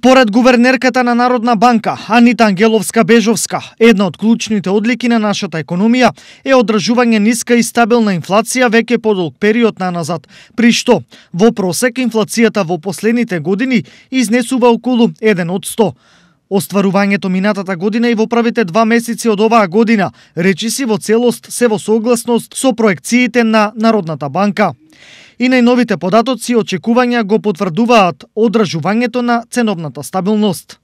Според гувернерката на Народна банка, Анита Ангеловска-Бежовска, една од клучните одлики на нашата економија е одржување ниска и стабилна инфлација веќе подолг период на назад, при што во просек инфлацијата во последните години изнесува околу 1 од 100. Остварувањето минатата година и во првите два месеци од оваа година, речиси во целост се во согласност со проекциите на Народната банка и најновите податоци и очекувања го потврдуваат одржувањето на ценовната стабилност.